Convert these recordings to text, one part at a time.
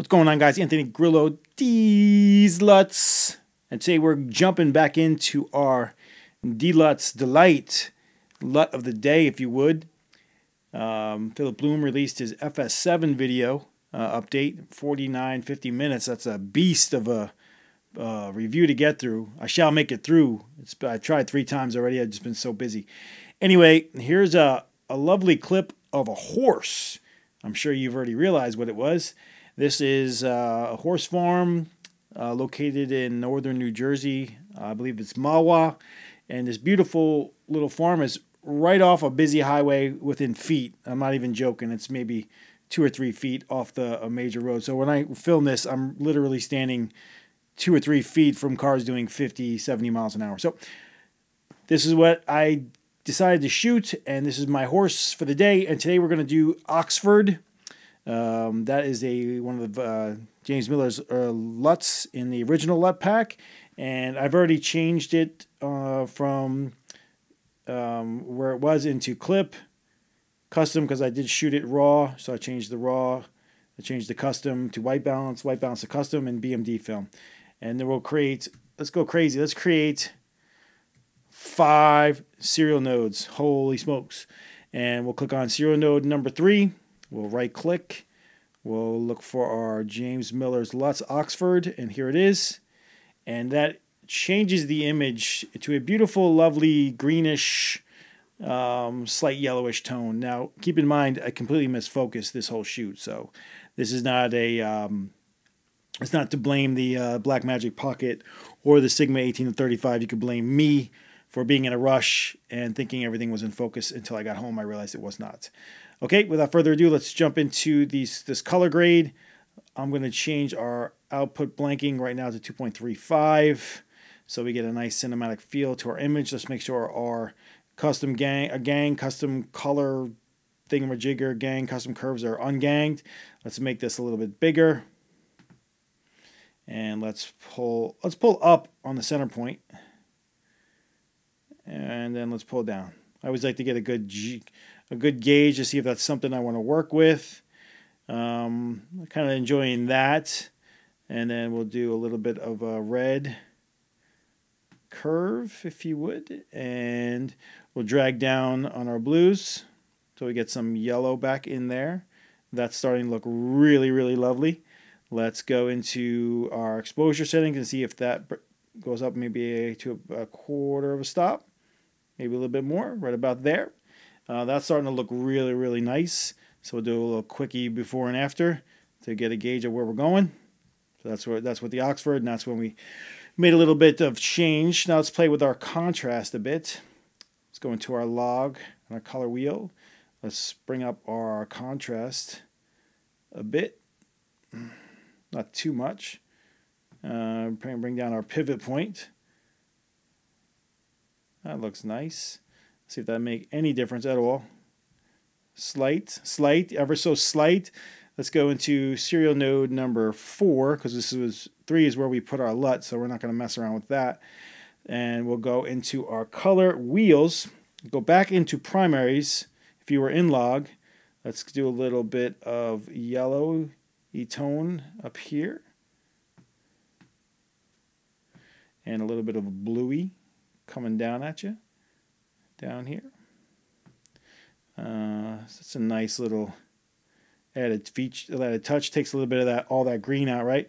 What's going on, guys? Anthony Grillo, Lutz. and today we're jumping back into our D Lutz Delight Lut of the Day, if you would. Um, Philip Bloom released his FS7 video uh, update, 49, 50 minutes. That's a beast of a uh, review to get through. I shall make it through. It's, I tried three times already. I've just been so busy. Anyway, here's a, a lovely clip of a horse. I'm sure you've already realized what it was. This is uh, a horse farm uh, located in northern New Jersey. I believe it's Mawa. And this beautiful little farm is right off a busy highway within feet. I'm not even joking. It's maybe two or three feet off the a major road. So when I film this, I'm literally standing two or three feet from cars doing 50, 70 miles an hour. So this is what I decided to shoot, and this is my horse for the day. And today we're going to do Oxford um, that is a one of the, uh, James Miller's uh, LUTs in the original LUT pack, and I've already changed it uh, from um, where it was into clip custom because I did shoot it raw, so I changed the raw, I changed the custom to white balance, white balance to custom, and BMD film, and then we'll create. Let's go crazy. Let's create five serial nodes. Holy smokes! And we'll click on serial node number three. We'll right click. We'll look for our James Miller's Lutz Oxford, and here it is. And that changes the image to a beautiful, lovely greenish, um, slight yellowish tone. Now, keep in mind, I completely misfocused this whole shoot, so this is not a. Um, it's not to blame the uh, Black Magic Pocket or the Sigma eighteen thirty five. You could blame me for being in a rush and thinking everything was in focus until I got home. I realized it was not. Okay, without further ado, let's jump into these this color grade. I'm going to change our output blanking right now to 2.35 so we get a nice cinematic feel to our image. Let's make sure our custom gang, a gang, custom color thingamajigger, gang, custom curves are unganged. Let's make this a little bit bigger. And let's pull, let's pull up on the center point. And then let's pull down. I always like to get a good G, a good gauge to see if that's something I want to work with. Um, kind of enjoying that. And then we'll do a little bit of a red curve, if you would. And we'll drag down on our blues so we get some yellow back in there. That's starting to look really, really lovely. Let's go into our exposure settings and see if that goes up maybe to a quarter of a stop, maybe a little bit more, right about there. Uh, that's starting to look really, really nice. So we'll do a little quickie before and after to get a gauge of where we're going. So that's where that's what the Oxford, and that's when we made a little bit of change. Now let's play with our contrast a bit. Let's go into our log and our color wheel. Let's bring up our contrast a bit, not too much. Uh, bring down our pivot point. That looks nice. See if that make any difference at all. Slight, slight, ever so slight. Let's go into serial node number four because this is three is where we put our LUT, so we're not going to mess around with that. And we'll go into our color wheels. Go back into primaries. If you were in log, let's do a little bit of yellow tone up here. And a little bit of bluey coming down at you down here. Uh, it's a nice little added feature, added touch. Takes a little bit of that, all that green out, right?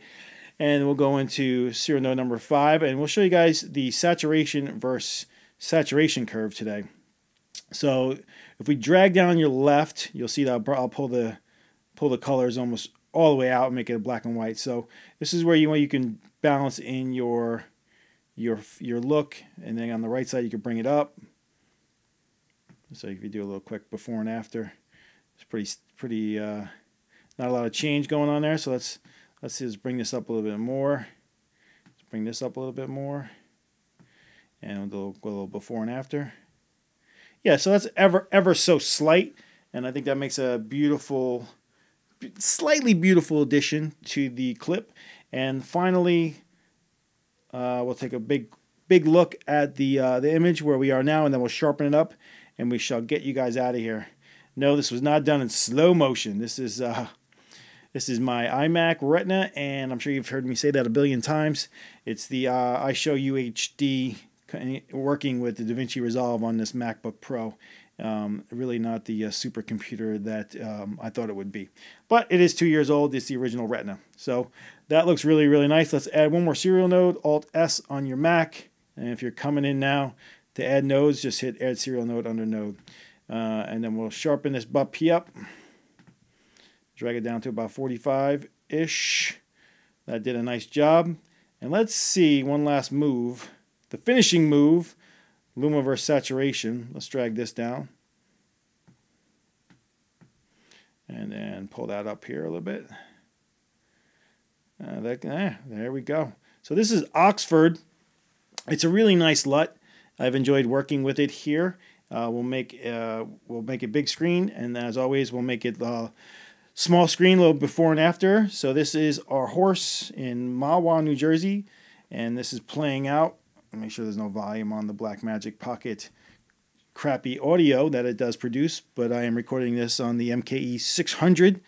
And we'll go into serial node number five, and we'll show you guys the saturation versus saturation curve today. So if we drag down your left, you'll see that I'll, I'll pull the pull the colors almost all the way out and make it a black and white. So this is where you you can balance in your your your look, and then on the right side you can bring it up, so if you do a little quick before and after, it's pretty pretty uh, not a lot of change going on there. So let's let's just bring this up a little bit more. Let's bring this up a little bit more, and we'll go a little before and after. Yeah, so that's ever ever so slight, and I think that makes a beautiful, slightly beautiful addition to the clip. And finally, uh, we'll take a big big look at the uh, the image where we are now, and then we'll sharpen it up and we shall get you guys out of here. No, this was not done in slow motion. This is uh, this is my iMac Retina, and I'm sure you've heard me say that a billion times. It's the uh, iShow UHD working with the DaVinci Resolve on this MacBook Pro. Um, really not the uh, supercomputer that um, I thought it would be. But it is two years old. It's the original Retina. So that looks really, really nice. Let's add one more serial node, Alt-S on your Mac. And if you're coming in now, to add nodes, just hit add serial node under node. Uh, and then we'll sharpen this bup up. Drag it down to about 45-ish. That did a nice job. And let's see one last move. The finishing move, Lumiverse Saturation. Let's drag this down. And then pull that up here a little bit. Uh, that, eh, there we go. So this is Oxford. It's a really nice LUT. I've enjoyed working with it here. Uh, we'll make uh, we'll make a big screen, and as always, we'll make it uh, small screen, little before and after. So this is our horse in Mahwah, New Jersey, and this is playing out. Make sure there's no volume on the Blackmagic Pocket crappy audio that it does produce, but I am recording this on the MKE 600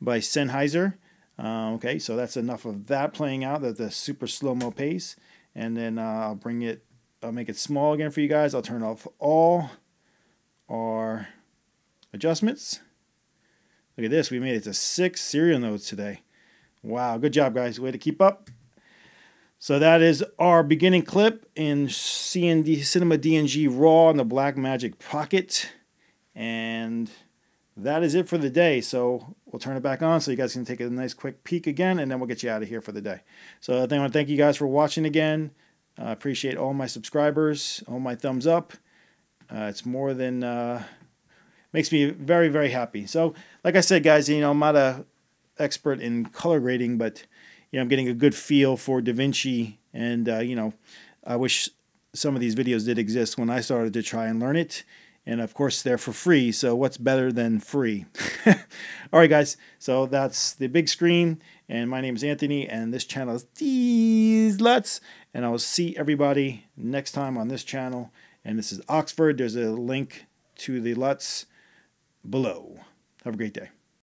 by Sennheiser. Uh, okay, so that's enough of that playing out at the super slow-mo pace, and then uh, I'll bring it I'll make it small again for you guys. I'll turn off all our adjustments. Look at this. We made it to six serial nodes today. Wow. Good job, guys. Way to keep up. So that is our beginning clip in CND, Cinema DNG Raw on the Black Magic Pocket. And that is it for the day. So we'll turn it back on so you guys can take a nice quick peek again, and then we'll get you out of here for the day. So I want to thank you guys for watching again. I uh, appreciate all my subscribers, all my thumbs up. Uh, it's more than uh, makes me very very happy. So, like I said, guys, you know I'm not a expert in color grading, but you know I'm getting a good feel for DaVinci, and uh, you know I wish some of these videos did exist when I started to try and learn it. And of course, they're for free, so what's better than free? All right, guys, so that's the big screen. And my name is Anthony, and this channel is These Luts. And I will see everybody next time on this channel. And this is Oxford. There's a link to the Luts below. Have a great day.